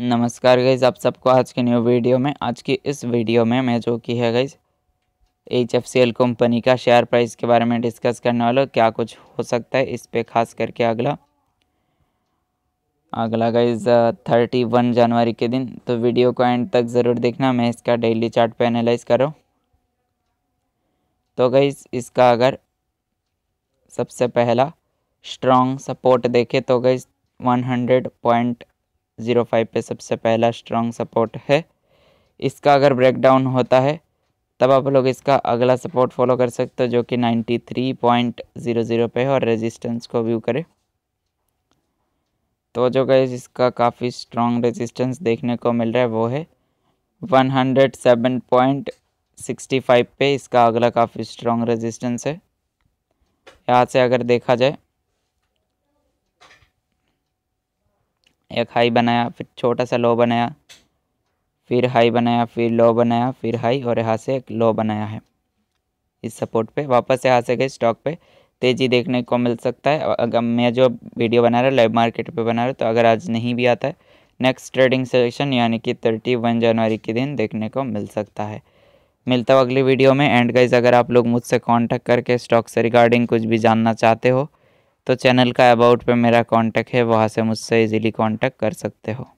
नमस्कार गईज आप सबको आज के न्यू वीडियो में आज की इस वीडियो में मैं जो की है guys H F C L company का शेयर प्राइस के बारे में डिस्कस करने वाला क्या कुछ हो सकता है इस पे खास करके अगला अगला गईज थर्टी वन जनवरी के दिन तो वीडियो को एंड तक ज़रूर देखना मैं इसका डेली चार्ट पे एनालाइज कर रहा हूँ तो गईज इसका अगर सबसे पहला स्ट्रॉन्ग सपोर्ट देखे तो guys one hundred point zero five पे सबसे पहला स्ट्रॉन्ग सपोर्ट है इसका अगर ब्रेकडाउन होता है तब आप लोग इसका अगला सपोर्ट फॉलो कर सकते हो जो कि ninety three point zero zero पे है और रेजिस्टेंस को व्यू करें तो जो गैस इसका काफ़ी स्ट्रॉन्ग रेजिस्टेंस देखने को मिल रहा है वो है one hundred seven point sixty five पे इसका अगला काफ़ी स्ट्रॉन्ग रेजिस्टेंस है यहाँ से अगर देखा जाए एक हाई बनाया फिर छोटा सा लो बनाया फिर हाई बनाया फिर लो बनाया फिर हाई और यहाँ से एक लो बनाया है इस सपोर्ट पे वापस यहाँ से गए स्टॉक पे तेज़ी देखने को मिल सकता है अगर मैं जो वीडियो बना रहा लाइव मार्केट पे बना रहा हूँ तो अगर आज नहीं भी आता है नेक्स्ट ट्रेडिंग सेशन यानी कि थर्टी वन जनवरी के दिन देखने को मिल सकता है मिलता हूँ अगली वीडियो में एंड गाइज अगर आप लोग मुझसे कॉन्टैक्ट करके स्टॉक से रिगार्डिंग कुछ भी जानना चाहते हो तो चैनल का अबाउट पे मेरा कांटेक्ट है वहाँ से मुझसे इजीली कांटेक्ट कर सकते हो